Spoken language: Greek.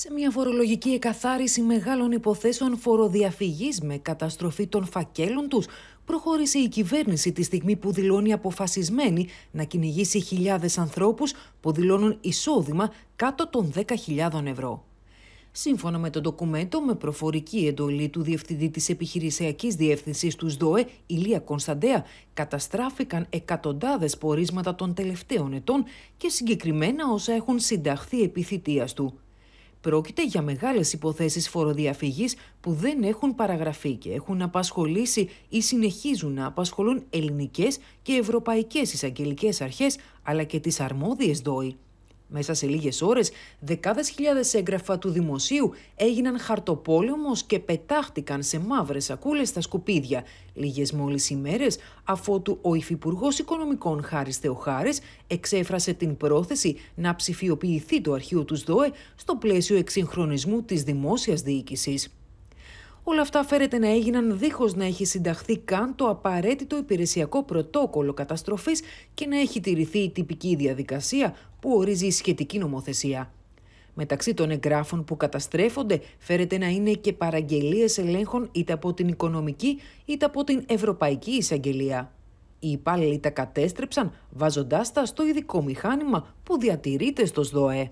σε μια φορολογική εκαθάριση μεγάλων υποθέσεων φοροδιαφυγής με καταστροφή των φακέλων τους, προχώρησε η κυβέρνηση τη στιγμή που δηλώνει αποφασισμένη να κυνηγήσει χιλιάδες ανθρώπους που δηλώνουν εισόδημα κάτω των 10.000 ευρώ. Σύμφωνα με το ντοκουμέντο, με προφορική εντολή του Διευθυντή της Επιχειρησιακής Διεύθυνσης του ΣΔΟΕ, Ηλία Κωνσταντέα, καταστράφηκαν εκατοντάδες πορίσματα των τελευταίων ετών και συγκεκριμένα όσα έχουν συνταχθεί επί του. Πρόκειται για μεγάλες υποθέσεις φοροδιαφυγής που δεν έχουν παραγραφεί και έχουν απασχολήσει ή συνεχίζουν να απασχολούν ελληνικές και ευρωπαϊκές εισαγγελικές αρχές αλλά και τις αρμόδιες ΔΟΗ. Μέσα σε λίγες ώρες, δεκάδες χιλιάδες έγγραφα του δημοσίου έγιναν χαρτοπόλεμος και πετάχτηκαν σε μαύρες σακούλες στα σκουπίδια. Λίγες μόλις ημέρες, αφότου ο Υφυπουργός Οικονομικών Χάρης Θεοχάρης εξέφρασε την πρόθεση να ψηφιοποιηθεί το αρχείο του ΣΔΟΕ στο πλαίσιο εξυγχρονισμού της δημόσιας διοικηση. Όλα αυτά φέρεται να έγιναν δίχως να έχει συνταχθεί καν το απαραίτητο υπηρεσιακό πρωτόκολλο καταστροφής και να έχει τηρηθεί η τυπική διαδικασία που ορίζει η σχετική νομοθεσία. Μεταξύ των εγγράφων που καταστρέφονται φέρεται να είναι και παραγγελίες ελέγχων είτε από την Οικονομική είτε από την Ευρωπαϊκή Εισαγγελία. Οι υπάλληλοι τα κατέστρεψαν βάζοντάς τα στο ειδικό μηχάνημα που διατηρείται στο ΣΔΟΕ.